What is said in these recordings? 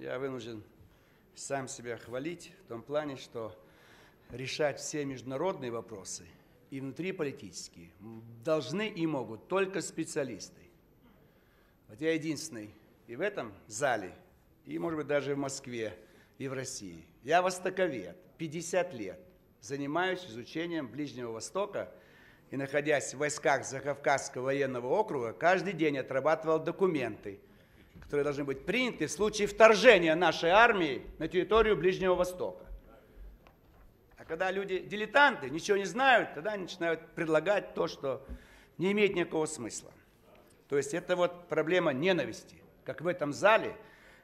я вынужден сам себя хвалить в том плане, что решать все международные вопросы и внутриполитические должны и могут только специалисты. Вот я единственный и в этом зале, и, может быть, даже в Москве, и в России. Я востоковед, 50 лет, занимаюсь изучением Ближнего Востока и, находясь в войсках Закавказского военного округа, каждый день отрабатывал документы – которые должны быть приняты в случае вторжения нашей армии на территорию Ближнего Востока. А когда люди дилетанты, ничего не знают, тогда они начинают предлагать то, что не имеет никакого смысла. То есть это вот проблема ненависти, как в этом зале,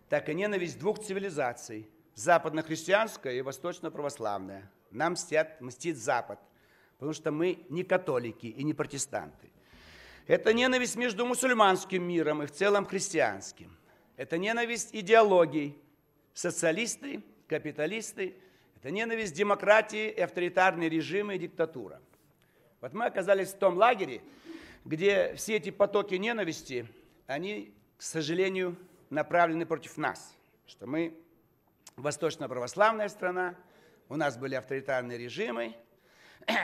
так и ненависть двух цивилизаций, западно-христианская и восточно-православная. Нам мстят, мстит Запад, потому что мы не католики и не протестанты. Это ненависть между мусульманским миром и в целом христианским. Это ненависть идеологий. Социалисты, капиталисты. Это ненависть демократии, авторитарные режимы и диктатура. Вот мы оказались в том лагере, где все эти потоки ненависти, они, к сожалению, направлены против нас. Что мы восточно-православная страна, у нас были авторитарные режимы,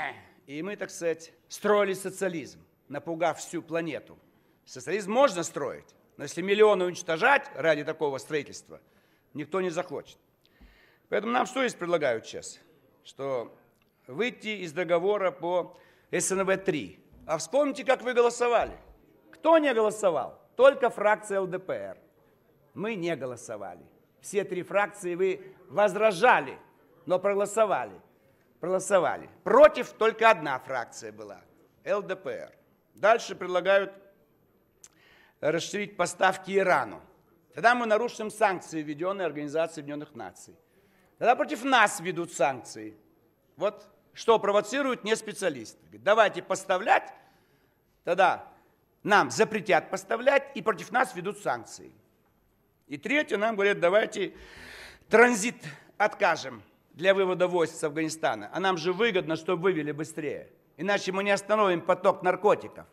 и мы, так сказать, строили социализм напугав всю планету. Социализм можно строить, но если миллионы уничтожать ради такого строительства, никто не захочет. Поэтому нам что здесь предлагают сейчас? Что выйти из договора по СНВ-3. А вспомните, как вы голосовали. Кто не голосовал? Только фракция ЛДПР. Мы не голосовали. Все три фракции вы возражали, но проголосовали. Проголосовали. Против только одна фракция была – ЛДПР. Дальше предлагают расширить поставки Ирану. Тогда мы нарушим санкции, введенные Организацией Объединенных Наций. Тогда против нас ведут санкции. Вот что провоцирует не специалисты. Говорит, давайте поставлять, тогда нам запретят поставлять, и против нас ведут санкции. И третье, нам говорят, давайте транзит откажем для вывода войск с Афганистана. А нам же выгодно, чтобы вывели быстрее. Иначе мы не остановим поток наркотиков.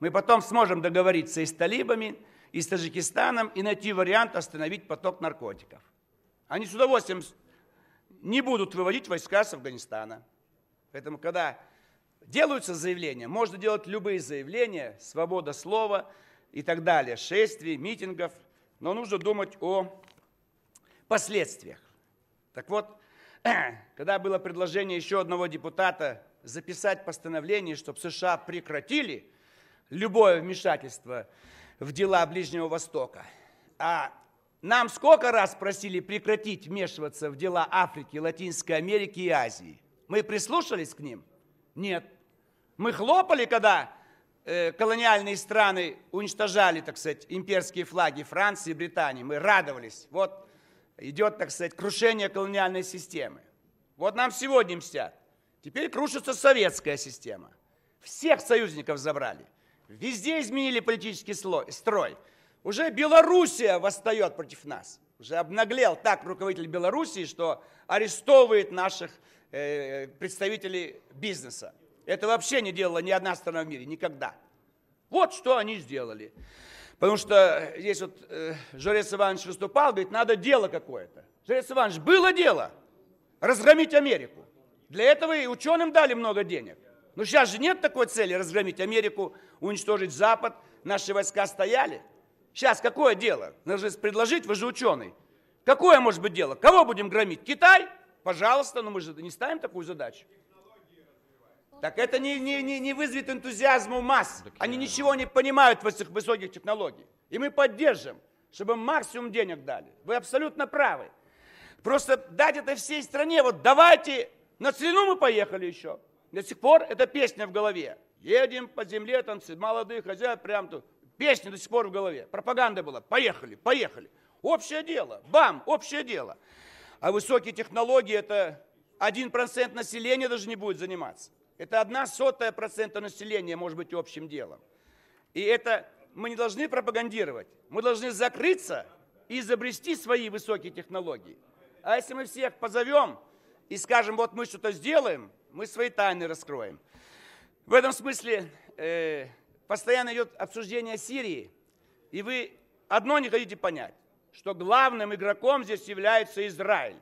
Мы потом сможем договориться и с талибами, и с Таджикистаном, и найти вариант остановить поток наркотиков. Они с удовольствием не будут выводить войска с Афганистана. Поэтому, когда делаются заявления, можно делать любые заявления, свобода слова и так далее, шествий, митингов, но нужно думать о последствиях. Так вот, когда было предложение еще одного депутата записать постановление, чтобы США прекратили любое вмешательство в дела Ближнего Востока. А нам сколько раз просили прекратить вмешиваться в дела Африки, Латинской Америки и Азии? Мы прислушались к ним? Нет. Мы хлопали, когда э, колониальные страны уничтожали, так сказать, имперские флаги Франции и Британии. Мы радовались. Вот идет, так сказать, крушение колониальной системы. Вот нам сегодня мстят. Теперь крушится советская система. Всех союзников забрали. Везде изменили политический слой, строй. Уже Белоруссия восстает против нас. Уже обнаглел так руководитель Белоруссии, что арестовывает наших э, представителей бизнеса. Это вообще не делала ни одна страна в мире, никогда. Вот что они сделали. Потому что здесь вот э, Жорец Иванович выступал, говорит, надо дело какое-то. Жорец Иванович, было дело разгромить Америку. Для этого и ученым дали много денег. Но сейчас же нет такой цели разгромить Америку, уничтожить Запад. Наши войска стояли. Сейчас какое дело? Надо же предложить, вы же ученый. Какое может быть дело? Кого будем громить? Китай? Пожалуйста, но мы же не ставим такую задачу. Так это не, не, не, не вызовет энтузиазма у масс. Они ничего не понимают в этих высоких технологиях. И мы поддержим, чтобы максимум денег дали. Вы абсолютно правы. Просто дать это всей стране, вот давайте на целину мы поехали еще. До сих пор эта песня в голове. Едем по земле, там молодые хозяева, прям тут. Песня до сих пор в голове. Пропаганда была. Поехали, поехали. Общее дело. Бам, общее дело. А высокие технологии – это один процент населения даже не будет заниматься. Это одна сотая процента населения может быть общим делом. И это мы не должны пропагандировать. Мы должны закрыться и изобрести свои высокие технологии. А если мы всех позовем, и скажем, вот мы что-то сделаем, мы свои тайны раскроем. В этом смысле э, постоянно идет обсуждение Сирии, и вы одно не хотите понять, что главным игроком здесь является Израиль.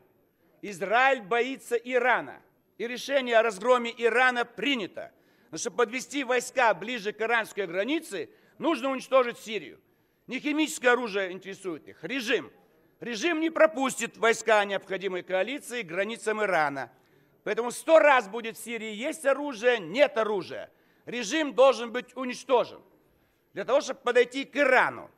Израиль боится Ирана, и решение о разгроме Ирана принято. Но чтобы подвести войска ближе к иранской границе, нужно уничтожить Сирию. Не химическое оружие интересует их, режим – Режим не пропустит войска необходимой коалиции к границам Ирана. Поэтому сто раз будет в Сирии есть оружие, нет оружия. Режим должен быть уничтожен для того, чтобы подойти к Ирану.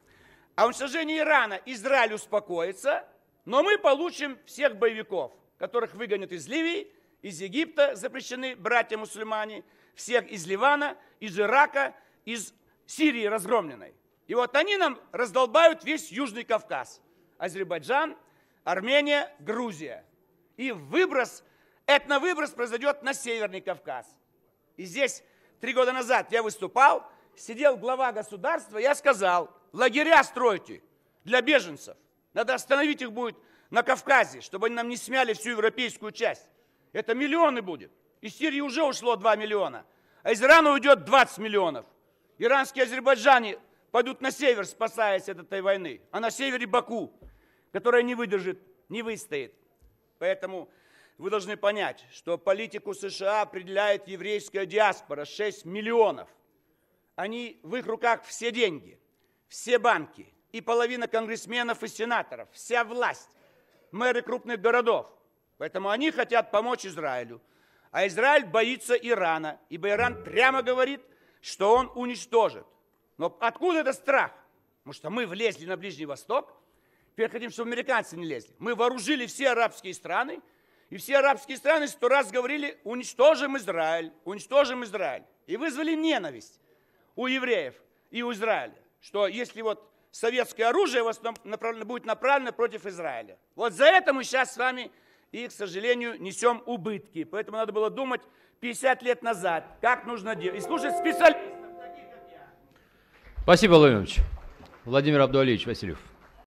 А уничтожение Ирана Израиль успокоится, но мы получим всех боевиков, которых выгонят из Ливии, из Египта запрещены братья-мусульмане, всех из Ливана, из Ирака, из Сирии разгромленной. И вот они нам раздолбают весь Южный Кавказ. Азербайджан, Армения, Грузия. И выброс, этновыброс произойдет на Северный Кавказ. И здесь три года назад я выступал, сидел глава государства, я сказал, лагеря стройте для беженцев. Надо остановить их будет на Кавказе, чтобы они нам не смяли всю европейскую часть. Это миллионы будет. Из Сирии уже ушло 2 миллиона, а из Ирана уйдет 20 миллионов. Иранские азербайджане пойдут на север, спасаясь от этой войны. А на севере Баку, которая не выдержит, не выстоит. Поэтому вы должны понять, что политику США определяет еврейская диаспора 6 миллионов. Они, в их руках все деньги, все банки и половина конгрессменов и сенаторов, вся власть, мэры крупных городов. Поэтому они хотят помочь Израилю. А Израиль боится Ирана, ибо Иран прямо говорит, что он уничтожит но откуда этот страх? Потому что мы влезли на Ближний Восток, теперь хотим, чтобы американцы не лезли. Мы вооружили все арабские страны, и все арабские страны сто раз говорили, уничтожим Израиль, уничтожим Израиль. И вызвали ненависть у евреев и у Израиля, что если вот советское оружие в основном направлено, будет направлено против Израиля. Вот за это мы сейчас с вами и, к сожалению, несем убытки. Поэтому надо было думать 50 лет назад, как нужно делать. И слушать специалистов. Спасибо, Владимир Владимир Абдуалиевич Васильев.